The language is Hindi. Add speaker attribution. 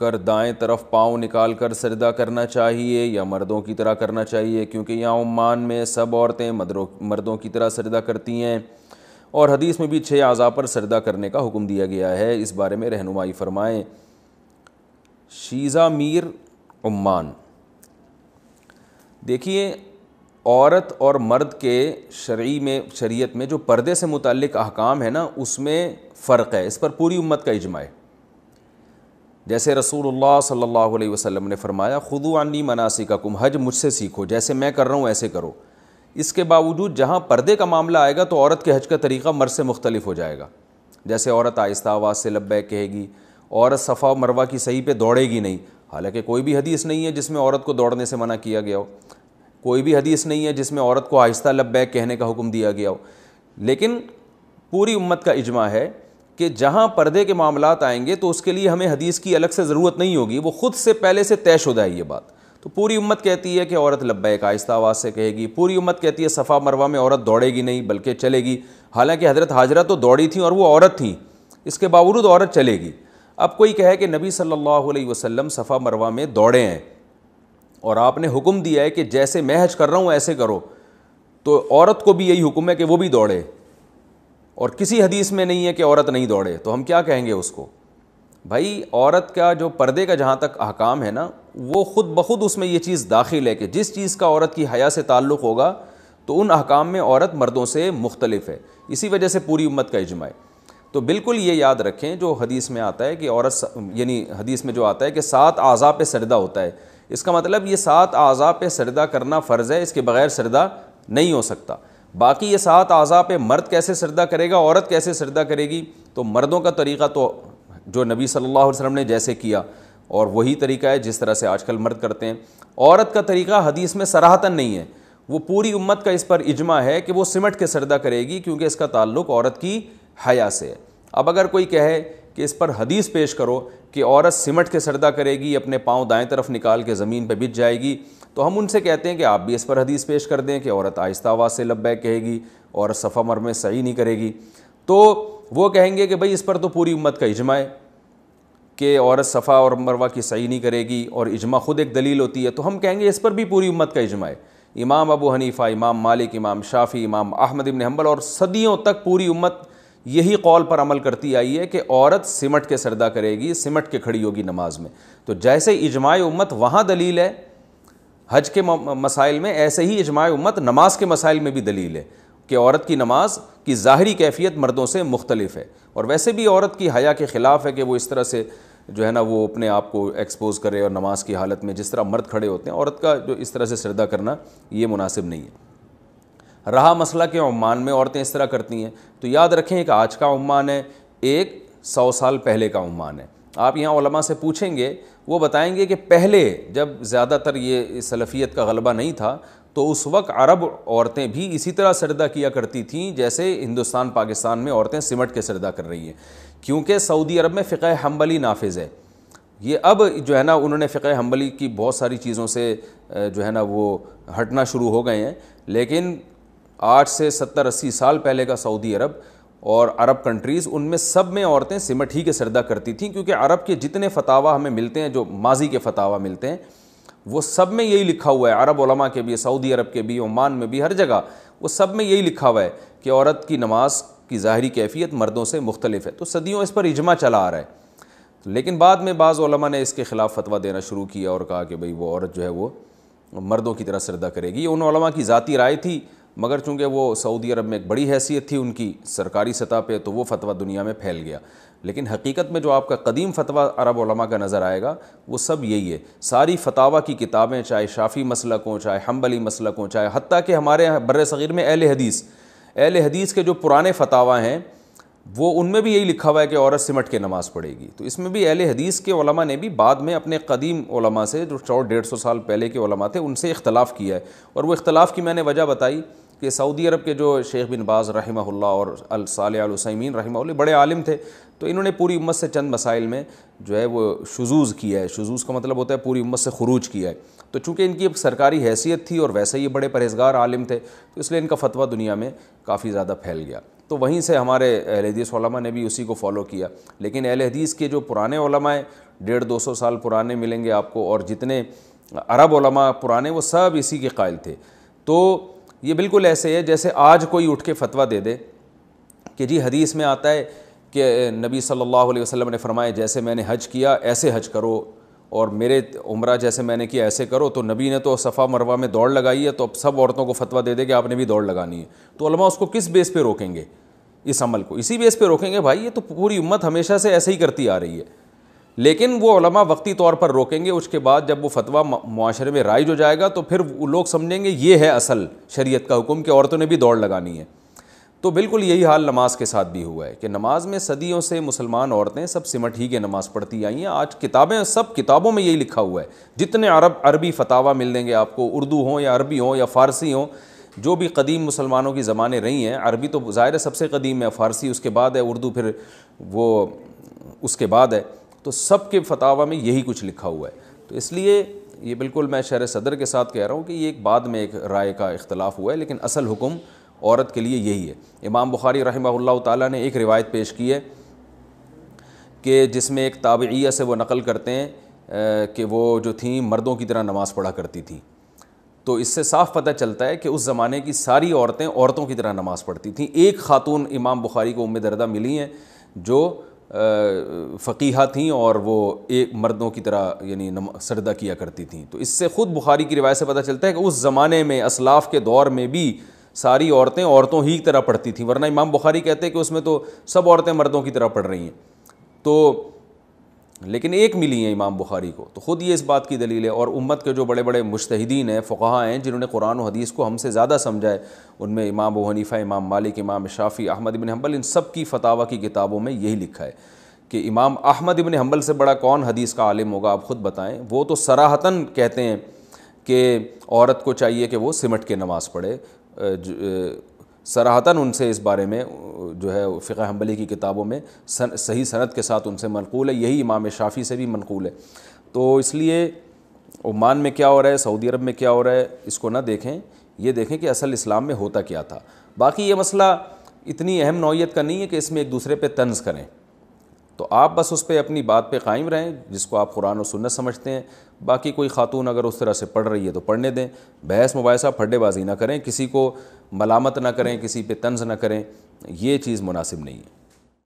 Speaker 1: कर दाएं तरफ पाँव निकाल कर सरदा करना चाहिए या मर्दों की तरह करना चाहिए क्योंकि यहाँ उमान में सब औरतें मर्दों मर्दों की तरह सरदा करती हैं और हदीस में भी छः अज़ा पर सरदा करने का हुक्म दिया गया है इस बारे में रहनुमाई फरमाएँ शीज़ा मीर उमान देखिए औरत और मर्द के शरी में शरीयत में जो पर्दे से मुतल अहकाम है ना उसमें फ़र्क है इस पर पूरी उम्मत का इजमा है जैसे रसूल सल्लल्लाहु वसम ने फरमाया खुदू अन्नी का कुम हज मुझसे सीखो जैसे मैं कर रहा हूँ ऐसे करो इसके बावजूद जहाँ पर्दे का मामला आएगा तो औरत के हज का तरीका मर से मुख्तलिफ हो जाएगा जैसे औरत आहिस्ता आवाज़ से लब्बैक कहेगी औरत सफ़ा मरवा की सही पे दौड़ेगी नहीं हालांकि कोई भी हदीस नहीं है जिसमें औरत को दौड़ने से मना किया गया हो कोई भी हदीस नहीं है जिसमें औरत को आहिस्ता लब्बैक कहने का हुक्म दिया गया हो लेकिन पूरी उम्मत का इजमा है कि जहाँ पर्दे के मामला आएंगे तो उसके लिए हमें हदीस की अलग से ज़रूरत नहीं होगी वो खुद से पहले से तयशुदा है ये बात तो पूरी उम्मत कहती है कि औरत एक आहिस्ता आवाज़ से कहेगी पूरी उम्मत कहती है सफ़ा मरवा में औरत दौड़ेगी नहीं बल्कि चलेगी हालांकि हज़रत हाजरा तो दौड़ी थी और वो औरत थी इसके बावजूद औरत चलेगी अब कोई कहे कि नबी सल्लल्लाहु अलैहि वसल्लम सफ़ा मरवा में दौड़े हैं और आपने हुक्म दिया है कि जैसे मैं हज कर रहा हूँ ऐसे करो तो औरत को भी यही हुक्म है कि वो भी दौड़े और किसी हदीस में नहीं है कि औरत नहीं दौड़े तो हम क्या कहेंगे उसको भाई औरत का जो पर्दे का जहाँ तक अहकाम है ना वो ख़ुद ब खुद उसमें ये चीज़ दाखिल है कि जिस चीज़ का औरत की हया से ताल्लुक़ होगा तो उन अहकाम में औरत मर्दों से मुख्तलिफ है इसी वजह से पूरी उम्मत का इजमा है तो बिल्कुल ये याद रखें जो हदीस में आता है कि औरत यानी हदीस में जो आता है कि सात आज़ा पे सरदा होता है इसका मतलब ये सात आज़ा पे सरदा करना फ़र्ज़ है इसके बगैर सरदा नहीं हो सकता बाकी ये सात अज़ा पे मर्द कैसे सरदा करेगा औरत कैसे सरदा करेगी तो मर्दों का तरीका तो जो नबी सल्लल्लाहु अलैहि वसल्लम ने जैसे किया और वही तरीका है जिस तरह से आजकल मर्द करते हैं औरत का तरीका हदीस में सराहतन नहीं है वो पूरी उम्मत का इस पर इजमा है कि वो सिमट के सरदा करेगी क्योंकि इसका ताल्लुक औरत की हया से है अब अगर कोई कहे कि इस पर हदीस पेश करो कि औरत सिमट के सरदा करेगी अपने पाँव दाएँ तरफ निकाल के ज़मीन पर बिछ जाएगी तो हम उनसे कहते हैं कि आप भी इस पर हदीस पेश कर दें कि औरत आहिस्ता आवाज़ से लब्बे कहेगी और सफ़ा मर में सही नहीं करेगी तो वो कहेंगे कि भाई इस पर तो पूरी उम्मत का इजमा है कि औरत सफ़ा और मरवा की सही नहीं करेगी और इजमा ख़ुद एक दलील होती है तो हम कहेंगे इस पर भी पूरी उम्मत का इजमा है इमाम अबू हनीफ़ा इमाम मालिक इमाम शाफ़ी इमाम अहमद इबन हम्बल और सदियों तक पूरी उम्मत यही कौल पर अमल करती आई है कि औरत सिमट के सरदा करेगी सिमट के खड़ी होगी नमाज में तो जैसे इजमाए उम्मत वहाँ दलील है हज के मसाइल में ऐसे ही इजमाय उम्मत नमाज के मसाइल में भी दलील है कि औरत की नमाज की ज़ाहरी कैफियत मर्दों से मुख्तलिफ है और वैसे भी औरत की हया के ख़िलाफ़ है कि वो इस तरह से जो है ना वो अपने आप को एक्सपोज़ करे और नमाज की हालत में जिस तरह मर्द खड़े होते हैं औरत का जो इस तरह से सरदा करना ये मुनासिब नहीं है रहा मसला के उम्मान में औरतें इस तरह करती हैं तो याद रखें एक आज का उम्मान है एक सौ साल पहले का उम्मान है आप यहाँ से पूछेंगे वो बताएंगे कि पहले जब ज़्यादातर ये सलफ़ियत का गलबा नहीं था तो उस वक्त अरब औरतें भी इसी तरह सरदा किया करती थीं जैसे हिंदुस्तान पाकिस्तान में औरतें सिमट के सरदा कर रही हैं क्योंकि सऊदी अरब में फ़िक हम्बली नाफिज है ये अब जो है ना उन्होंने फ़िक हम्बली की बहुत सारी चीज़ों से जो है ना वो हटना शुरू हो गए हैं लेकिन आठ से सत्तर अस्सी साल पहले का सऊदी अरब और अरब कंट्रीज़ उनमें सब में औरतें सिमट ही के सरदा करती थीं क्योंकि अरब के जितने फतावा हमें मिलते हैं जो माजी के फतावा मिलते हैं वो सब में यही लिखा हुआ है अरब ओलमा के भी सऊदी अरब के भी ओमान में भी हर जगह वो सब में यही लिखा हुआ है कि औरत की नमाज की ज़ाहरी कैफियत मर्दों से मुख्तलिफ है तो सदियों इस पर इजमा चला आ रहा है लेकिन बाद में बाज़ ने इसके ख़िलाफ़ फतवा देना शुरू किया और कहा कि भाई वो औरत जो है वो मर्दों की तरह सरदा करेगी ये उन की ज़ाती राय थी मगर चूँकि वो सऊदी अरब में एक बड़ी हैसियत थी उनकी सरकारी सतह पे तो वो फतवा दुनिया में फैल गया लेकिन हकीकत में जो आपका कदीम फतवा अरब उलमा का नज़र आएगा वो सब यही है सारी फतावा की किताबें चाहे शाफ़ी मसलक हों चाहे हम्बली मसलक हों चाहे हती कि हमारे यहाँ बर सग़ीर में अहल हदीस अहल हदीस के जो पुराने फतावा हैं वो उनमें भी यही लिखा हुआ है कि औरत सिमट के नमाज़ पढ़ेगी तो इसमें भी अहल हदीस के ओलमा ने भी बाद में अपने कदीम ओलमा से जो सौ डेढ़ सौ साल पहले के ओलमा थे उनसे इख्तलाफ किया है और वो इख्तलाफ की मैंने वजह बताई कि सऊदी अरब के जो शेख बिन बाज़ रहमल्ला और अलसालसैमीन रहमल्ला बड़े आलिम थे तो इन्होंने पूरी उम्मत से चंद मसाइल में जो है वो शुजूज़ किया है शुजूज़ का मतलब होता है पूरी उम्मत से खरूज किया है तो चूँकि इनकी एक सरकारी हैसियत थी और वैसे ही बड़े परहेजगार आलिम थे तो इसलिए इनका फतवा दुनिया में काफ़ी ज़्यादा फैल गया तो वहीं से हमारे अहल हदीस ने भी उसी को फॉलो किया लेकिन अहल हदीस के जो पुराने हैं डेढ़ दो सौ साल पुराने मिलेंगे आपको और जितने अरब पुराने वो सब इसी के कायल थे तो ये बिल्कुल ऐसे है जैसे आज कोई उठ के फतवा दे दे कि जी हदीस में आता है कि नबी सल्लल्लाहु अलैहि वसल्लम ने फरमाया जैसे मैंने हज किया ऐसे हज करो और मेरे उम्र जैसे मैंने किया ऐसे करो तो नबी ने तो सफ़ा मरवा में दौड़ लगाई है तो अब सब औरतों को फतवा दे दे कि आपने भी दौड़ लगानी है तो अलमा उसको किस बेस पर रोकेंगे इस अमल को इसी बेस पर रोकेंगे भाई ये तो पूरी उम्मत हमेशा से ऐसे ही करती आ रही है लेकिन वो ओलमा वक्ती तौर पर रोकेंगे उसके बाद जब वो फतवा माशरे में राइज हो जाएगा तो फिर वो लोग समझेंगे ये है असल शरीयत का हुक्म कि औरतों ने भी दौड़ लगानी है तो बिल्कुल यही हाल नमाज के साथ भी हुआ है कि नमाज में सदियों से मुसलमान औरतें सब सिमट ही के नमाज़ पढ़ती आई हैं आज किताबें सब किताबों में यही लिखा हुआ है जितने अरब अरबी फतावा मिल देंगे आपको उर्दू हों या अरबी हों या फ़ारसी हों जो भी कदीम मुसलमानों की ज़बानें रही हैं अरबी तो ज़ाहिर सबसे कदीम है फ़ारसी उसके बाद है उर्दू फिर वो उसके बाद है तो सब के फतावा में यही कुछ लिखा हुआ है तो इसलिए ये बिल्कुल मैं शहर सदर के साथ कह रहा हूँ कि ये एक बाद में एक राय का अख्तिलाफ हुआ है लेकिन असल हुक्म औरत के लिए यही है इमाम बुखारी रहमल्ला ताली ने एक रिवायत पेश की है कि जिसमें एक ताबिया से वो नकल करते हैं कि वो जो थी मर्दों की तरह नमाज़ पढ़ा करती थी तो इससे साफ पता चलता है कि उस ज़माने की सारी औरतें औरतों की तरह नमाज़ पढ़ती थीं एक खातून इमाम बुखारी को उम्मीद दरदा मिली हैं जो फ़कीहा थीं और वो एक मर्दों की तरह यानी सरदा किया करती थीं तो इससे ख़ुद बुखारी की रिवायत से पता चलता है कि उस ज़माने में असलाफ़ के दौर में भी सारी औरतें औरतों ही की तरह पढ़ती थीं वरना इमाम बुखारी कहते हैं कि उसमें तो सब औरतें मर्दों की तरह पढ़ रही हैं तो लेकिन एक मिली है इमाम बुखारी को तो ख़ुद ये इस बात की दलील है और उम्मत के जो बड़े बड़े मुश्तदीन हैं फ़ुहा हैं जिन्होंने कुरान हदीस को हमसे ज़्यादा समझा है उनमें इमाम अबू हनीफ़ा इमाम मालिक इमाम शाफ़ी अहमद इबन हम्बल इन सब की फतावा की किताबों में यही लिखा है कि इमाम अहमद इबन हम्बल से बड़ा कौन हदीस का आलिम होगा आप ख़ुद बताएँ वो तो सराहतन कहते हैं कि औरत को चाहिए कि वो सिमट के नमाज़ पढ़े सराहतन उनसे इस बारे में जो है फ़िक हम्बली की किताबों में सन, सही सनत के साथ उनसे मनकूल है यही इमाम शाफ़ी से भी मनकूल है तो इसलिए ओमान में क्या हो रहा है सऊदी अरब में क्या हो रहा है इसको ना देखें ये देखें कि असल इस्लाम में होता क्या था बाकी ये मसला इतनी अहम नौीयत का नहीं है कि इसमें एक दूसरे पर तंज करें तो आप बस उस पर अपनी बात पर कायम रहें जिसको आप कुरान और सुनत समझते हैं बाकी कोई खातून अगर उस तरह से पढ़ रही है तो पढ़ने दें बहस मुबासा फड्डेबाजी ना करें किसी को मलामत ना करें किसी पर तंज ना करें ये चीज़ मुनासिब नहीं है